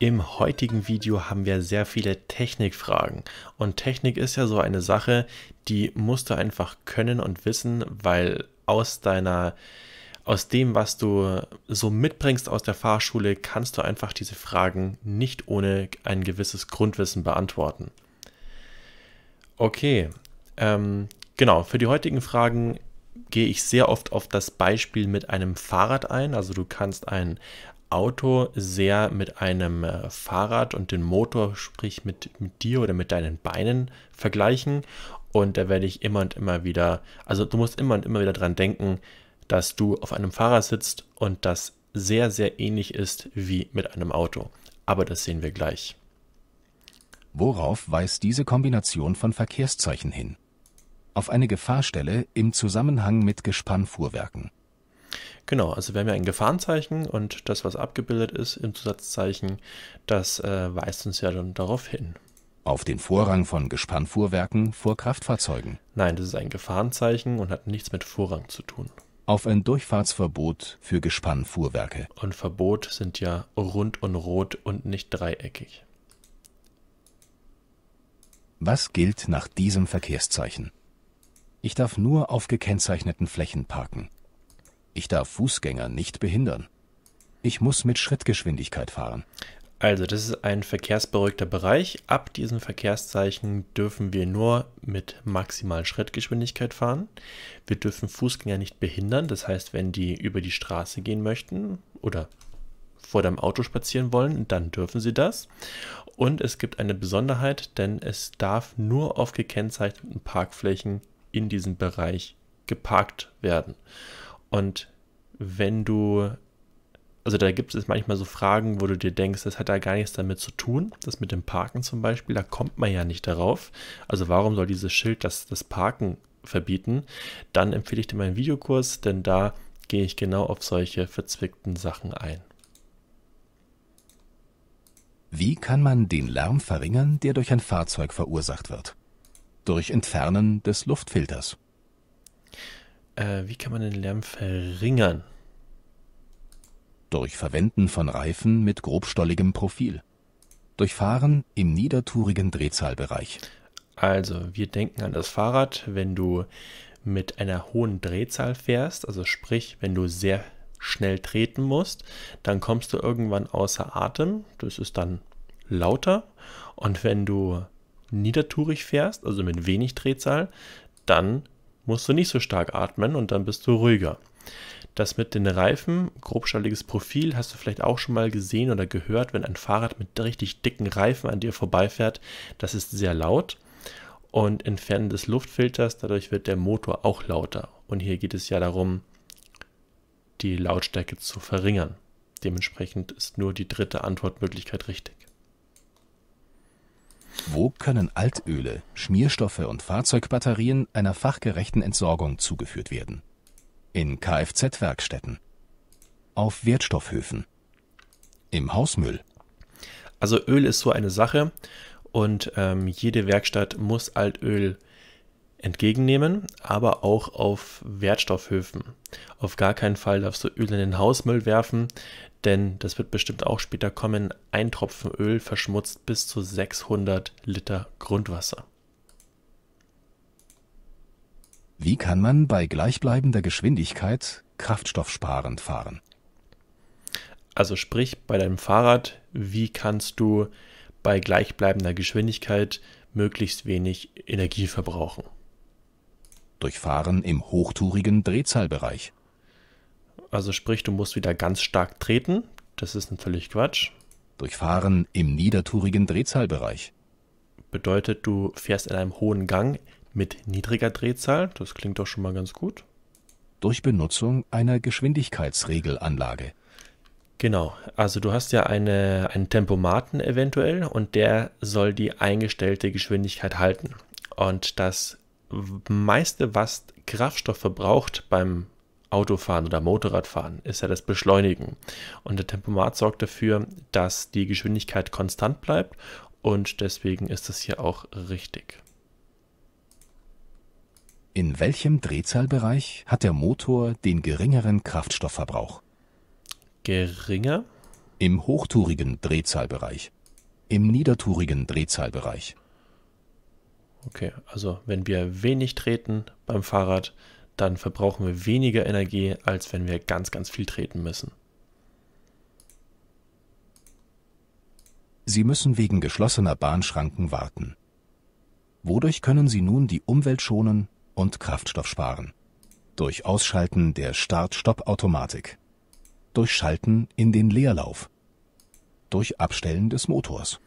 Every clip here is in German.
Im heutigen Video haben wir sehr viele Technikfragen und Technik ist ja so eine Sache, die musst du einfach können und wissen, weil aus deiner aus dem, was du so mitbringst aus der Fahrschule, kannst du einfach diese Fragen nicht ohne ein gewisses Grundwissen beantworten. Okay, ähm, genau, für die heutigen Fragen gehe ich sehr oft auf das Beispiel mit einem Fahrrad ein. Also du kannst ein Auto sehr mit einem äh, Fahrrad und den Motor, sprich mit, mit dir oder mit deinen Beinen vergleichen. Und da werde ich immer und immer wieder, also du musst immer und immer wieder dran denken, dass du auf einem Fahrrad sitzt und das sehr, sehr ähnlich ist wie mit einem Auto. Aber das sehen wir gleich. Worauf weist diese Kombination von Verkehrszeichen hin? Auf eine Gefahrstelle im Zusammenhang mit Gespannfuhrwerken. Genau, also wir haben ja ein Gefahrenzeichen und das, was abgebildet ist im Zusatzzeichen, das äh, weist uns ja dann darauf hin. Auf den Vorrang von Gespannfuhrwerken vor Kraftfahrzeugen. Nein, das ist ein Gefahrenzeichen und hat nichts mit Vorrang zu tun. Auf ein Durchfahrtsverbot für Gespannfuhrwerke. Und Verbot sind ja rund und rot und nicht dreieckig. Was gilt nach diesem Verkehrszeichen? Ich darf nur auf gekennzeichneten Flächen parken. Ich darf Fußgänger nicht behindern. Ich muss mit Schrittgeschwindigkeit fahren. Also, das ist ein verkehrsberuhigter Bereich. Ab diesem Verkehrszeichen dürfen wir nur mit maximal Schrittgeschwindigkeit fahren. Wir dürfen Fußgänger nicht behindern. Das heißt, wenn die über die Straße gehen möchten oder vor deinem Auto spazieren wollen, dann dürfen sie das. Und es gibt eine Besonderheit, denn es darf nur auf gekennzeichneten Parkflächen in diesem Bereich geparkt werden. Und wenn du, also da gibt es manchmal so Fragen, wo du dir denkst, das hat da gar nichts damit zu tun. Das mit dem Parken zum Beispiel, da kommt man ja nicht darauf. Also warum soll dieses Schild das, das Parken verbieten? Dann empfehle ich dir meinen Videokurs, denn da gehe ich genau auf solche verzwickten Sachen ein. Wie kann man den Lärm verringern, der durch ein Fahrzeug verursacht wird? Durch Entfernen des Luftfilters. Äh, wie kann man den Lärm verringern? Durch Verwenden von Reifen mit grobstolligem Profil. Durch Fahren im niedertourigen Drehzahlbereich. Also, wir denken an das Fahrrad, wenn du mit einer hohen Drehzahl fährst, also sprich, wenn du sehr schnell treten musst, dann kommst du irgendwann außer Atem, das ist dann lauter. Und wenn du niedertourig fährst, also mit wenig Drehzahl, dann musst du nicht so stark atmen und dann bist du ruhiger. Das mit den Reifen, grobschalliges Profil, hast du vielleicht auch schon mal gesehen oder gehört, wenn ein Fahrrad mit richtig dicken Reifen an dir vorbeifährt. Das ist sehr laut. Und Entfernen des Luftfilters, dadurch wird der Motor auch lauter. Und hier geht es ja darum, die Lautstärke zu verringern. Dementsprechend ist nur die dritte Antwortmöglichkeit richtig. Wo können Altöle, Schmierstoffe und Fahrzeugbatterien einer fachgerechten Entsorgung zugeführt werden? In Kfz-Werkstätten. Auf Wertstoffhöfen. Im Hausmüll. Also Öl ist so eine Sache und ähm, jede Werkstatt muss Altöl entgegennehmen, aber auch auf Wertstoffhöfen. Auf gar keinen Fall darfst du Öl in den Hausmüll werfen, denn das wird bestimmt auch später kommen. Ein Tropfen Öl verschmutzt bis zu 600 Liter Grundwasser. Wie kann man bei gleichbleibender Geschwindigkeit kraftstoffsparend fahren? Also sprich bei deinem Fahrrad, wie kannst du bei gleichbleibender Geschwindigkeit möglichst wenig Energie verbrauchen? durchfahren im hochtourigen Drehzahlbereich. Also sprich, du musst wieder ganz stark treten. Das ist natürlich Quatsch. Durchfahren im niedertourigen Drehzahlbereich. Bedeutet, du fährst in einem hohen Gang mit niedriger Drehzahl. Das klingt doch schon mal ganz gut. Durch Benutzung einer Geschwindigkeitsregelanlage. Genau, also du hast ja eine, einen Tempomaten eventuell und der soll die eingestellte Geschwindigkeit halten. Und das meiste, was Kraftstoff verbraucht beim Autofahren oder Motorradfahren, ist ja das Beschleunigen. Und der Tempomat sorgt dafür, dass die Geschwindigkeit konstant bleibt und deswegen ist das hier auch richtig. In welchem Drehzahlbereich hat der Motor den geringeren Kraftstoffverbrauch? Geringer? Im hochtourigen Drehzahlbereich. Im niedertourigen Drehzahlbereich. Okay, also wenn wir wenig treten beim Fahrrad, dann verbrauchen wir weniger Energie, als wenn wir ganz, ganz viel treten müssen. Sie müssen wegen geschlossener Bahnschranken warten. Wodurch können Sie nun die Umwelt schonen und Kraftstoff sparen? Durch Ausschalten der Start-Stopp-Automatik. Durch Schalten in den Leerlauf. Durch Abstellen des Motors.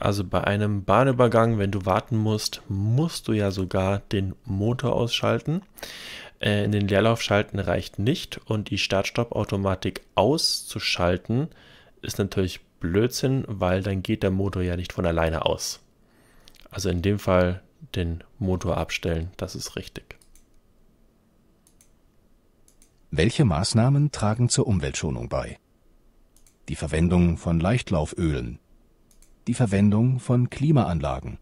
Also bei einem Bahnübergang, wenn du warten musst, musst du ja sogar den Motor ausschalten. Äh, in den Leerlauf schalten reicht nicht und die Start-Stopp-Automatik auszuschalten ist natürlich Blödsinn, weil dann geht der Motor ja nicht von alleine aus. Also in dem Fall den Motor abstellen, das ist richtig. Welche Maßnahmen tragen zur Umweltschonung bei? Die Verwendung von Leichtlaufölen, die Verwendung von Klimaanlagen,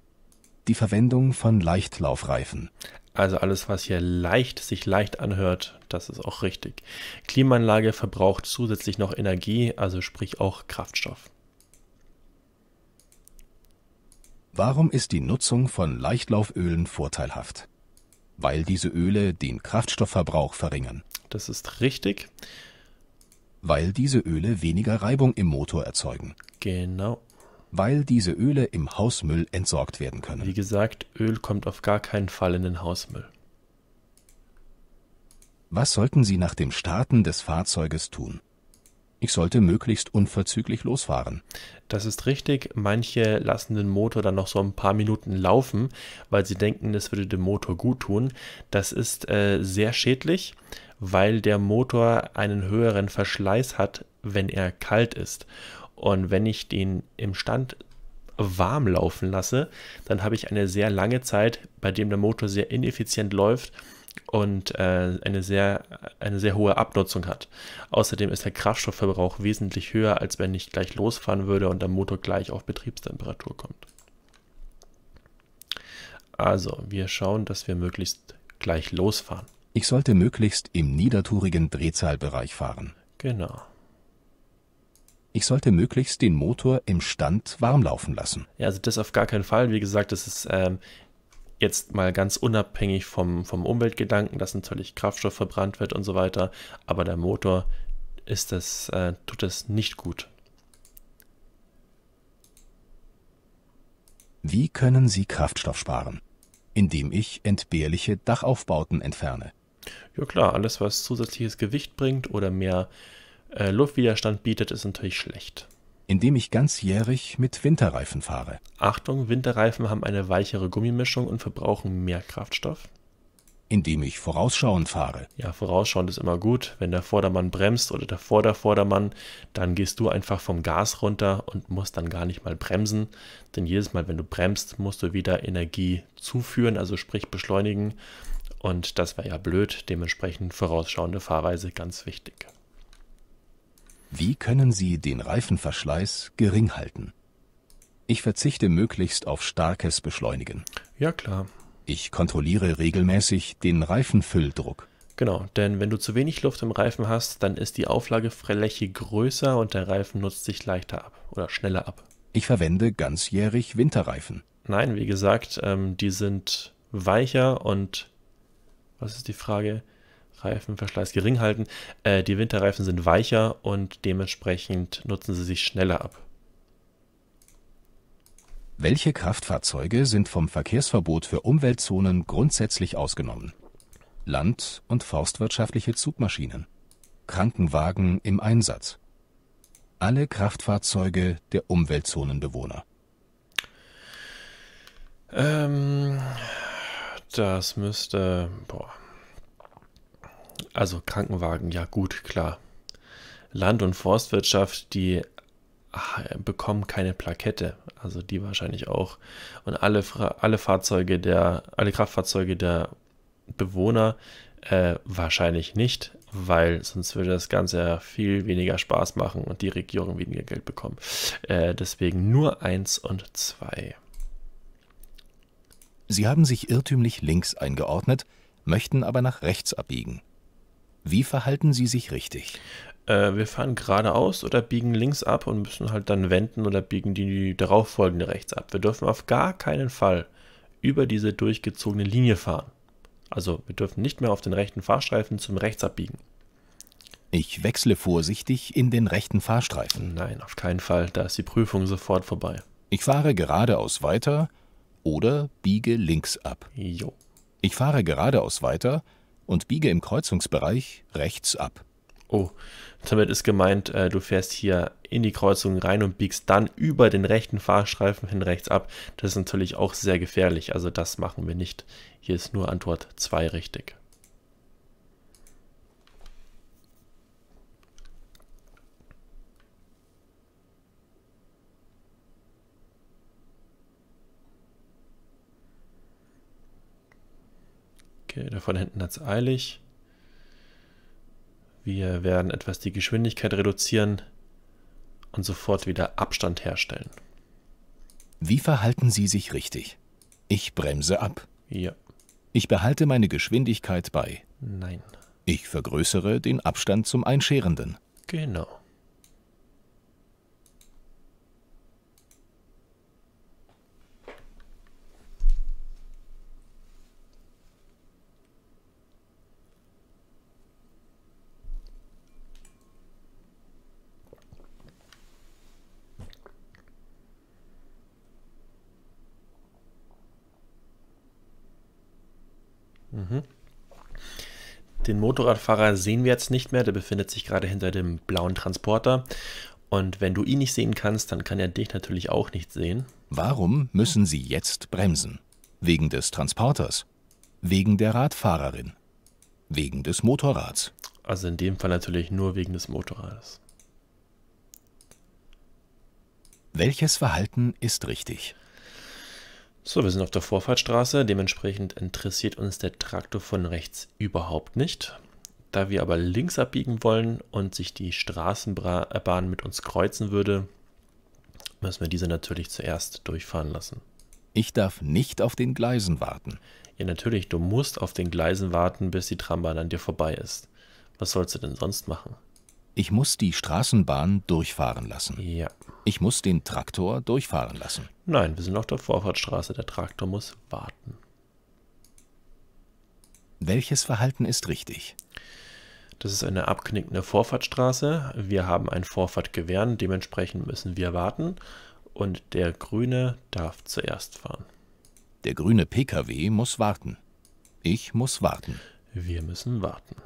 die Verwendung von Leichtlaufreifen. Also alles, was hier leicht sich leicht anhört, das ist auch richtig. Klimaanlage verbraucht zusätzlich noch Energie, also sprich auch Kraftstoff. Warum ist die Nutzung von Leichtlaufölen vorteilhaft? Weil diese Öle den Kraftstoffverbrauch verringern. Das ist richtig. Weil diese Öle weniger Reibung im Motor erzeugen. Genau weil diese Öle im Hausmüll entsorgt werden können. Wie gesagt, Öl kommt auf gar keinen Fall in den Hausmüll. Was sollten Sie nach dem Starten des Fahrzeuges tun? Ich sollte möglichst unverzüglich losfahren. Das ist richtig. Manche lassen den Motor dann noch so ein paar Minuten laufen, weil sie denken, es würde dem Motor gut tun. Das ist äh, sehr schädlich, weil der Motor einen höheren Verschleiß hat, wenn er kalt ist. Und wenn ich den im Stand warm laufen lasse, dann habe ich eine sehr lange Zeit, bei dem der Motor sehr ineffizient läuft und äh, eine, sehr, eine sehr hohe Abnutzung hat. Außerdem ist der Kraftstoffverbrauch wesentlich höher, als wenn ich gleich losfahren würde und der Motor gleich auf Betriebstemperatur kommt. Also, wir schauen, dass wir möglichst gleich losfahren. Ich sollte möglichst im niedertourigen Drehzahlbereich fahren. Genau ich sollte möglichst den Motor im Stand warm laufen lassen. Ja, also das auf gar keinen Fall. Wie gesagt, das ist ähm, jetzt mal ganz unabhängig vom, vom Umweltgedanken, dass natürlich Kraftstoff verbrannt wird und so weiter. Aber der Motor ist das, äh, tut das nicht gut. Wie können Sie Kraftstoff sparen? Indem ich entbehrliche Dachaufbauten entferne. Ja klar, alles was zusätzliches Gewicht bringt oder mehr äh, Luftwiderstand bietet, ist natürlich schlecht. Indem ich ganzjährig mit Winterreifen fahre. Achtung, Winterreifen haben eine weichere Gummimischung und verbrauchen mehr Kraftstoff. Indem ich vorausschauend fahre. Ja, vorausschauend ist immer gut. Wenn der Vordermann bremst oder der Vordervordermann, dann gehst du einfach vom Gas runter und musst dann gar nicht mal bremsen. Denn jedes Mal, wenn du bremst, musst du wieder Energie zuführen, also sprich beschleunigen. Und das wäre ja blöd. Dementsprechend vorausschauende Fahrweise ganz wichtig. Wie können Sie den Reifenverschleiß gering halten? Ich verzichte möglichst auf starkes Beschleunigen. Ja, klar. Ich kontrolliere regelmäßig den Reifenfülldruck. Genau, denn wenn du zu wenig Luft im Reifen hast, dann ist die Auflagefläche größer und der Reifen nutzt sich leichter ab oder schneller ab. Ich verwende ganzjährig Winterreifen. Nein, wie gesagt, ähm, die sind weicher und was ist die Frage? Reifenverschleiß gering halten. Äh, die Winterreifen sind weicher und dementsprechend nutzen sie sich schneller ab. Welche Kraftfahrzeuge sind vom Verkehrsverbot für Umweltzonen grundsätzlich ausgenommen? Land- und forstwirtschaftliche Zugmaschinen. Krankenwagen im Einsatz. Alle Kraftfahrzeuge der Umweltzonenbewohner. Ähm, das müsste. Boah. Also Krankenwagen, ja gut, klar. Land- und Forstwirtschaft, die ach, bekommen keine Plakette, also die wahrscheinlich auch. Und alle, alle Fahrzeuge der, alle Kraftfahrzeuge der Bewohner äh, wahrscheinlich nicht, weil sonst würde das Ganze ja viel weniger Spaß machen und die Regierung weniger Geld bekommen. Äh, deswegen nur eins und zwei. Sie haben sich irrtümlich links eingeordnet, möchten aber nach rechts abbiegen. Wie verhalten Sie sich richtig? Äh, wir fahren geradeaus oder biegen links ab und müssen halt dann wenden oder biegen die darauffolgende rechts ab. Wir dürfen auf gar keinen Fall über diese durchgezogene Linie fahren. Also wir dürfen nicht mehr auf den rechten Fahrstreifen zum Rechts abbiegen. Ich wechsle vorsichtig in den rechten Fahrstreifen. Nein, auf keinen Fall, da ist die Prüfung sofort vorbei. Ich fahre geradeaus weiter oder biege links ab. Jo. Ich fahre geradeaus weiter und biege im Kreuzungsbereich rechts ab. Oh, damit ist gemeint, äh, du fährst hier in die Kreuzung rein und biegst dann über den rechten Fahrstreifen hin rechts ab. Das ist natürlich auch sehr gefährlich, also das machen wir nicht. Hier ist nur Antwort 2 richtig. Okay, da von hinten hat es eilig. Wir werden etwas die Geschwindigkeit reduzieren und sofort wieder Abstand herstellen. Wie verhalten Sie sich richtig? Ich bremse ab. Ja. Ich behalte meine Geschwindigkeit bei. Nein. Ich vergrößere den Abstand zum Einscherenden. Genau. Den Motorradfahrer sehen wir jetzt nicht mehr, der befindet sich gerade hinter dem blauen Transporter. Und wenn du ihn nicht sehen kannst, dann kann er dich natürlich auch nicht sehen. Warum müssen sie jetzt bremsen? Wegen des Transporters? Wegen der Radfahrerin? Wegen des Motorrads? Also in dem Fall natürlich nur wegen des Motorrads. Welches Verhalten ist richtig? So, wir sind auf der Vorfahrtstraße, dementsprechend interessiert uns der Traktor von rechts überhaupt nicht. Da wir aber links abbiegen wollen und sich die Straßenbahn mit uns kreuzen würde, müssen wir diese natürlich zuerst durchfahren lassen. Ich darf nicht auf den Gleisen warten. Ja, natürlich, du musst auf den Gleisen warten, bis die Trambahn an dir vorbei ist. Was sollst du denn sonst machen? Ich muss die Straßenbahn durchfahren lassen. Ja. Ich muss den Traktor durchfahren lassen. Nein, wir sind auf der Vorfahrtsstraße. Der Traktor muss warten. Welches Verhalten ist richtig? Das ist eine abknickende Vorfahrtsstraße. Wir haben ein Vorfahrtgewehren, dementsprechend müssen wir warten. Und der Grüne darf zuerst fahren. Der grüne Pkw muss warten. Ich muss warten. Wir müssen warten.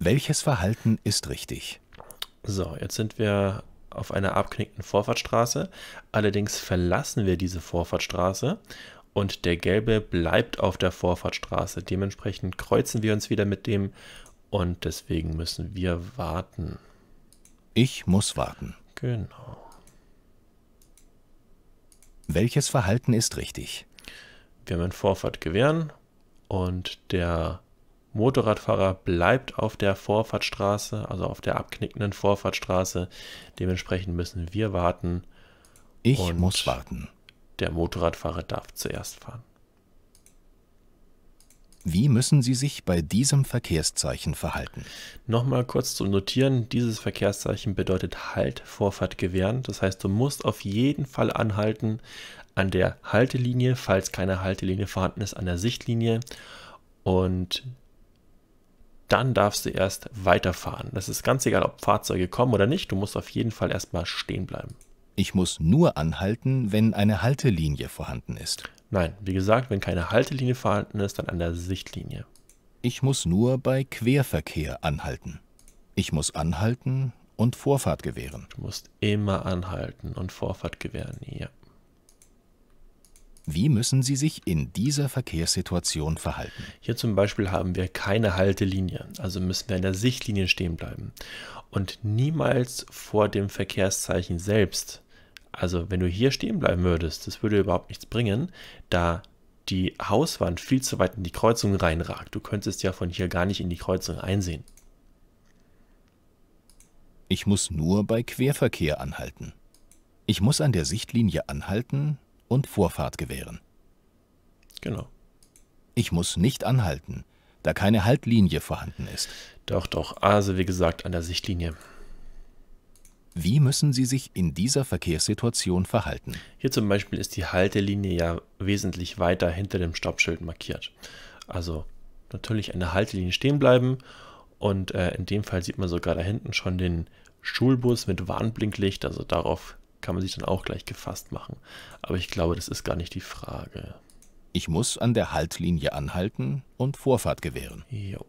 Welches Verhalten ist richtig? So, jetzt sind wir auf einer abknickten Vorfahrtsstraße. Allerdings verlassen wir diese Vorfahrtsstraße und der gelbe bleibt auf der Vorfahrtsstraße. Dementsprechend kreuzen wir uns wieder mit dem und deswegen müssen wir warten. Ich muss warten. Genau. Welches Verhalten ist richtig? Wir haben ein Vorfahrt gewähren und der Motorradfahrer bleibt auf der Vorfahrtstraße, also auf der abknickenden Vorfahrtstraße. Dementsprechend müssen wir warten. Ich und muss warten. Der Motorradfahrer darf zuerst fahren. Wie müssen Sie sich bei diesem Verkehrszeichen verhalten? Nochmal kurz zum Notieren. Dieses Verkehrszeichen bedeutet Halt, Vorfahrt gewähren. Das heißt, du musst auf jeden Fall anhalten an der Haltelinie, falls keine Haltelinie vorhanden ist, an der Sichtlinie. Und dann darfst du erst weiterfahren. Das ist ganz egal, ob Fahrzeuge kommen oder nicht, du musst auf jeden Fall erstmal stehen bleiben. Ich muss nur anhalten, wenn eine Haltelinie vorhanden ist. Nein, wie gesagt, wenn keine Haltelinie vorhanden ist, dann an der Sichtlinie. Ich muss nur bei Querverkehr anhalten. Ich muss anhalten und Vorfahrt gewähren. Du musst immer anhalten und Vorfahrt gewähren, ja. Wie müssen Sie sich in dieser Verkehrssituation verhalten? Hier zum Beispiel haben wir keine Haltelinie, also müssen wir in der Sichtlinie stehen bleiben und niemals vor dem Verkehrszeichen selbst. Also wenn du hier stehen bleiben würdest, das würde überhaupt nichts bringen, da die Hauswand viel zu weit in die Kreuzung reinragt. Du könntest ja von hier gar nicht in die Kreuzung einsehen. Ich muss nur bei Querverkehr anhalten. Ich muss an der Sichtlinie anhalten, und Vorfahrt gewähren. Genau. Ich muss nicht anhalten, da keine Haltlinie vorhanden ist. Doch, doch, also wie gesagt an der Sichtlinie. Wie müssen Sie sich in dieser Verkehrssituation verhalten? Hier zum Beispiel ist die Haltelinie ja wesentlich weiter hinter dem Stoppschild markiert. Also natürlich eine Haltelinie stehen bleiben und äh, in dem Fall sieht man sogar da hinten schon den Schulbus mit Warnblinklicht, also darauf kann man sich dann auch gleich gefasst machen. Aber ich glaube, das ist gar nicht die Frage. Ich muss an der Haltlinie anhalten und Vorfahrt gewähren. Jo.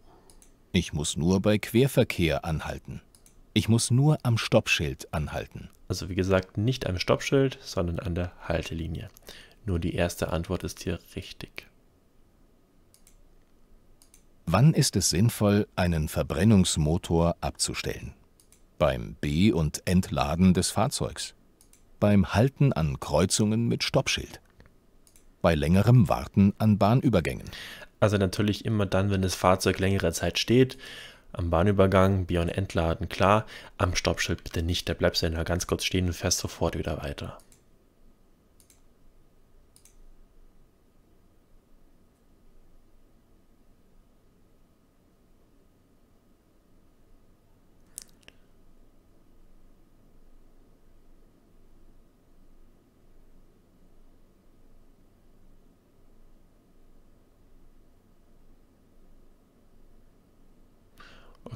Ich muss nur bei Querverkehr anhalten. Ich muss nur am Stoppschild anhalten. Also wie gesagt, nicht am Stoppschild, sondern an der Haltelinie. Nur die erste Antwort ist hier richtig. Wann ist es sinnvoll, einen Verbrennungsmotor abzustellen? Beim B- und Entladen des Fahrzeugs beim Halten an Kreuzungen mit Stoppschild. Bei längerem Warten an Bahnübergängen. Also natürlich immer dann, wenn das Fahrzeug längere Zeit steht, am Bahnübergang, Bion Entladen, klar, am Stoppschild bitte nicht, da bleibst du ja ganz kurz stehen und fährst sofort wieder weiter.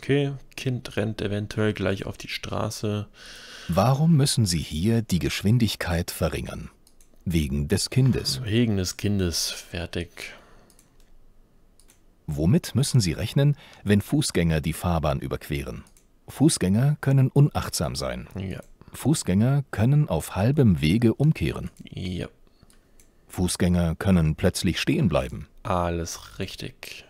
okay, Kind rennt eventuell gleich auf die Straße. Warum müssen Sie hier die Geschwindigkeit verringern? Wegen des Kindes. Wegen des Kindes, fertig. Womit müssen Sie rechnen, wenn Fußgänger die Fahrbahn überqueren? Fußgänger können unachtsam sein. Ja. Fußgänger können auf halbem Wege umkehren. Ja. Fußgänger können plötzlich stehen bleiben. Alles richtig.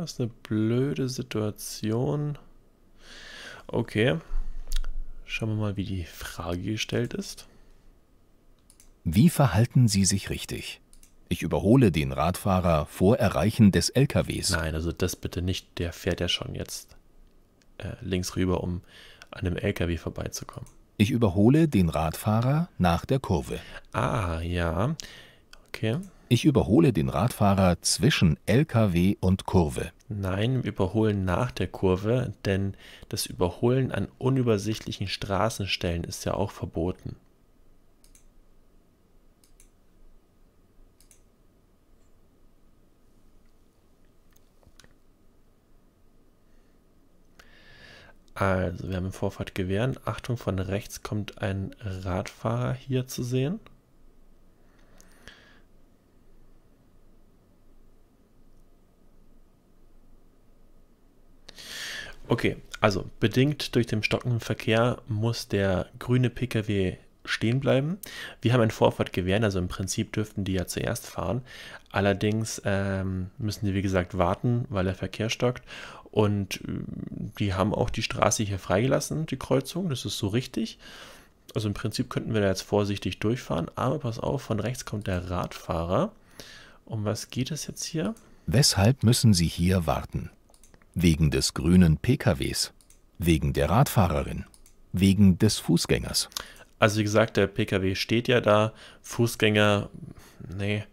das ist eine blöde Situation. Okay. Schauen wir mal, wie die Frage gestellt ist. Wie verhalten Sie sich richtig? Ich überhole den Radfahrer vor Erreichen des LKWs. Nein, also das bitte nicht. Der fährt ja schon jetzt äh, links rüber, um an dem LKW vorbeizukommen. Ich überhole den Radfahrer nach der Kurve. Ah, ja. Okay. Ich überhole den Radfahrer zwischen LKW und Kurve. Nein, wir überholen nach der Kurve, denn das Überholen an unübersichtlichen Straßenstellen ist ja auch verboten. Also, wir haben Vorfahrt gewähren. Achtung, von rechts kommt ein Radfahrer hier zu sehen. Okay, also bedingt durch den stockenden Verkehr muss der grüne Pkw stehen bleiben. Wir haben ein Vorfahrt gewähren, also im Prinzip dürften die ja zuerst fahren. Allerdings ähm, müssen die, wie gesagt, warten, weil der Verkehr stockt. Und äh, die haben auch die Straße hier freigelassen, die Kreuzung, das ist so richtig. Also im Prinzip könnten wir da jetzt vorsichtig durchfahren, aber pass auf, von rechts kommt der Radfahrer. Um was geht es jetzt hier? Weshalb müssen Sie hier warten? Wegen des grünen PKWs? Wegen der Radfahrerin? Wegen des Fußgängers? Also wie gesagt, der PKW steht ja da. Fußgänger, nee,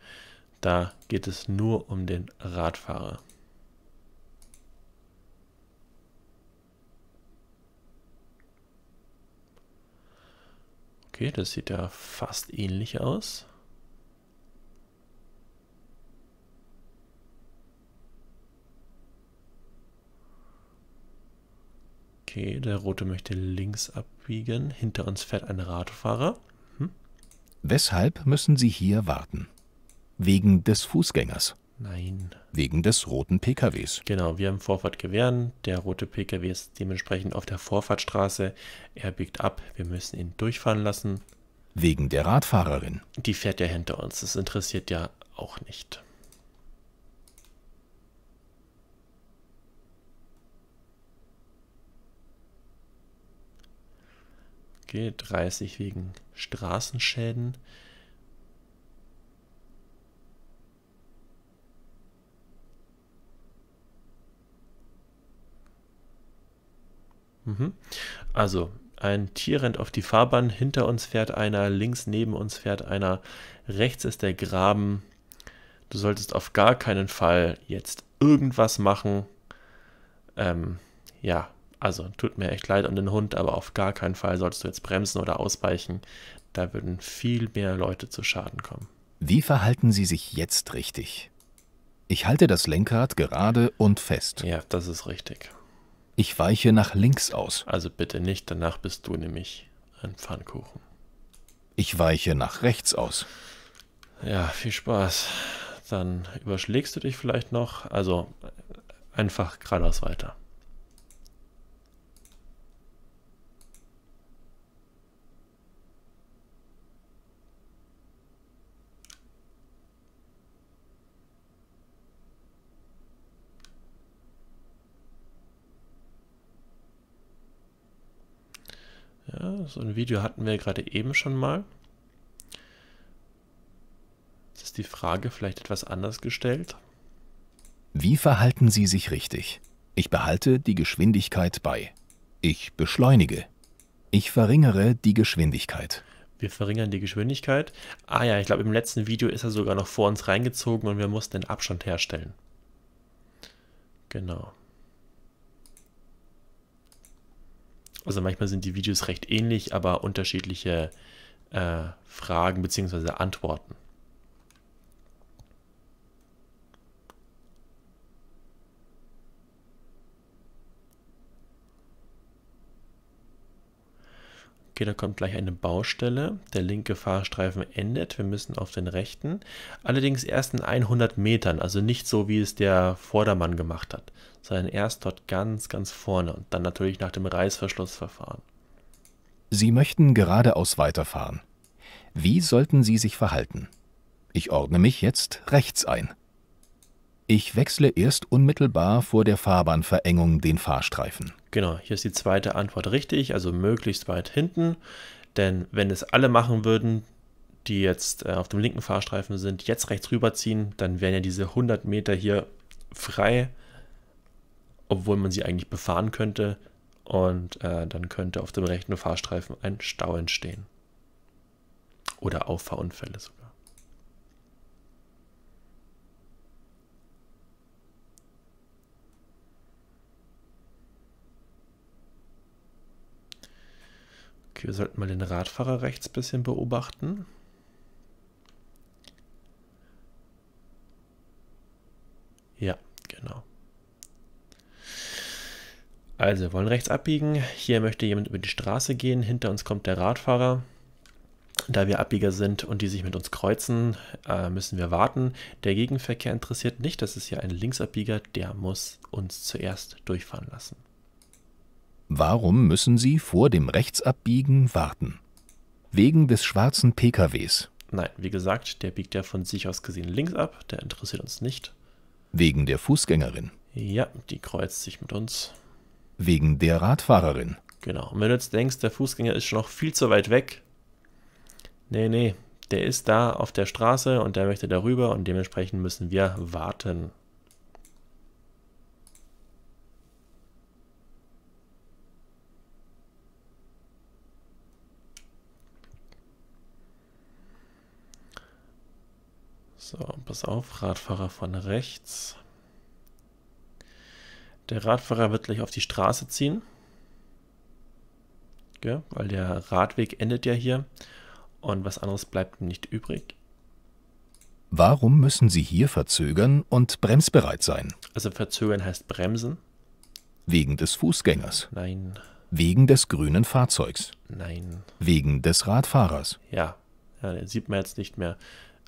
da geht es nur um den Radfahrer. Okay, das sieht ja fast ähnlich aus. Okay, der Rote möchte links abbiegen. Hinter uns fährt ein Radfahrer. Hm? Weshalb müssen Sie hier warten? Wegen des Fußgängers. Nein. Wegen des roten PKWs. Genau, wir haben Vorfahrt gewähren. Der rote PKW ist dementsprechend auf der Vorfahrtstraße. Er biegt ab. Wir müssen ihn durchfahren lassen. Wegen der Radfahrerin. Die fährt ja hinter uns. Das interessiert ja auch nicht. Okay, 30 wegen Straßenschäden. Mhm. Also, ein Tier rennt auf die Fahrbahn, hinter uns fährt einer, links neben uns fährt einer, rechts ist der Graben. Du solltest auf gar keinen Fall jetzt irgendwas machen. Ähm, ja, also tut mir echt leid um den Hund, aber auf gar keinen Fall solltest du jetzt bremsen oder ausweichen. Da würden viel mehr Leute zu Schaden kommen. Wie verhalten Sie sich jetzt richtig? Ich halte das Lenkrad gerade und fest. Ja, das ist richtig. Ich weiche nach links aus. Also bitte nicht, danach bist du nämlich ein Pfannkuchen. Ich weiche nach rechts aus. Ja, viel Spaß. Dann überschlägst du dich vielleicht noch. Also einfach geradeaus weiter. So ein Video hatten wir gerade eben schon mal. Jetzt ist die Frage vielleicht etwas anders gestellt. Wie verhalten Sie sich richtig? Ich behalte die Geschwindigkeit bei. Ich beschleunige. Ich verringere die Geschwindigkeit. Wir verringern die Geschwindigkeit. Ah ja, ich glaube, im letzten Video ist er sogar noch vor uns reingezogen und wir mussten den Abstand herstellen. Genau. Also manchmal sind die Videos recht ähnlich, aber unterschiedliche äh, Fragen bzw. Antworten. Okay, da kommt gleich eine Baustelle. Der linke Fahrstreifen endet. Wir müssen auf den rechten. Allerdings erst in 100 Metern, also nicht so, wie es der Vordermann gemacht hat, sondern erst dort ganz, ganz vorne und dann natürlich nach dem Reißverschlussverfahren. Sie möchten geradeaus weiterfahren. Wie sollten Sie sich verhalten? Ich ordne mich jetzt rechts ein. Ich wechsle erst unmittelbar vor der Fahrbahnverengung den Fahrstreifen. Genau, hier ist die zweite Antwort richtig, also möglichst weit hinten. Denn wenn es alle machen würden, die jetzt äh, auf dem linken Fahrstreifen sind, jetzt rechts rüberziehen, dann wären ja diese 100 Meter hier frei, obwohl man sie eigentlich befahren könnte. Und äh, dann könnte auf dem rechten Fahrstreifen ein Stau entstehen. Oder Auffahrunfälle sogar. Okay, wir sollten mal den Radfahrer rechts ein bisschen beobachten. Ja, genau. Also, wir wollen rechts abbiegen. Hier möchte jemand über die Straße gehen. Hinter uns kommt der Radfahrer. Da wir Abbieger sind und die sich mit uns kreuzen, äh, müssen wir warten. Der Gegenverkehr interessiert nicht, das ist hier ein Linksabbieger, der muss uns zuerst durchfahren lassen. Warum müssen Sie vor dem Rechtsabbiegen warten? Wegen des schwarzen PKWs. Nein, wie gesagt, der biegt ja von sich aus gesehen links ab, der interessiert uns nicht. Wegen der Fußgängerin. Ja, die kreuzt sich mit uns. Wegen der Radfahrerin. Genau, und wenn du jetzt denkst, der Fußgänger ist schon noch viel zu weit weg. Nee, nee, der ist da auf der Straße und der möchte darüber und dementsprechend müssen wir warten. So, pass auf, Radfahrer von rechts. Der Radfahrer wird gleich auf die Straße ziehen. Gell? Weil der Radweg endet ja hier und was anderes bleibt ihm nicht übrig. Warum müssen Sie hier verzögern und bremsbereit sein? Also verzögern heißt bremsen. Wegen des Fußgängers. Nein. Wegen des grünen Fahrzeugs. Nein. Wegen des Radfahrers. Ja, ja den sieht man jetzt nicht mehr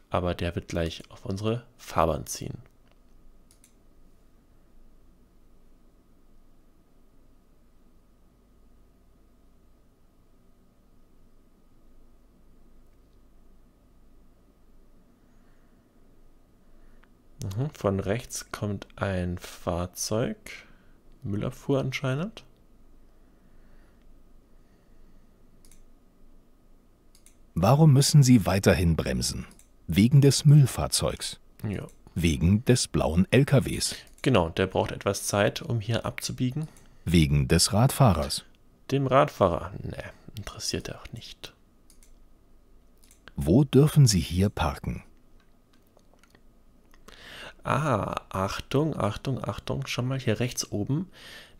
aber der wird gleich auf unsere Fahrbahn ziehen. Mhm, von rechts kommt ein Fahrzeug. Müllabfuhr anscheinend. Warum müssen Sie weiterhin bremsen? Wegen des Müllfahrzeugs. Ja. Wegen des blauen LKWs. Genau, der braucht etwas Zeit, um hier abzubiegen. Wegen des Radfahrers. Dem Radfahrer? Ne, interessiert er auch nicht. Wo dürfen Sie hier parken? Ah, Achtung, Achtung, Achtung, schon mal hier rechts oben.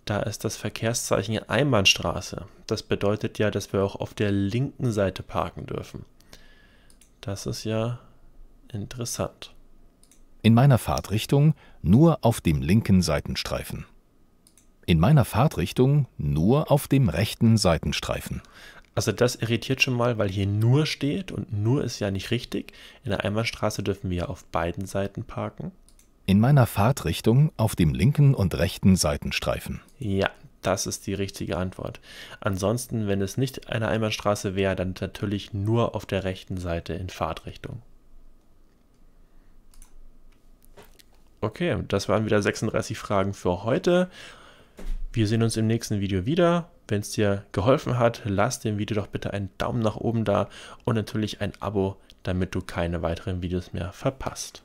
Da ist das Verkehrszeichen Einbahnstraße. Das bedeutet ja, dass wir auch auf der linken Seite parken dürfen. Das ist ja Interessant. In meiner Fahrtrichtung nur auf dem linken Seitenstreifen. In meiner Fahrtrichtung nur auf dem rechten Seitenstreifen. Also das irritiert schon mal, weil hier nur steht und nur ist ja nicht richtig. In der Einbahnstraße dürfen wir ja auf beiden Seiten parken. In meiner Fahrtrichtung auf dem linken und rechten Seitenstreifen. Ja, das ist die richtige Antwort. Ansonsten, wenn es nicht eine Einbahnstraße wäre, dann natürlich nur auf der rechten Seite in Fahrtrichtung. Okay, das waren wieder 36 Fragen für heute. Wir sehen uns im nächsten Video wieder. Wenn es dir geholfen hat, lass dem Video doch bitte einen Daumen nach oben da und natürlich ein Abo, damit du keine weiteren Videos mehr verpasst.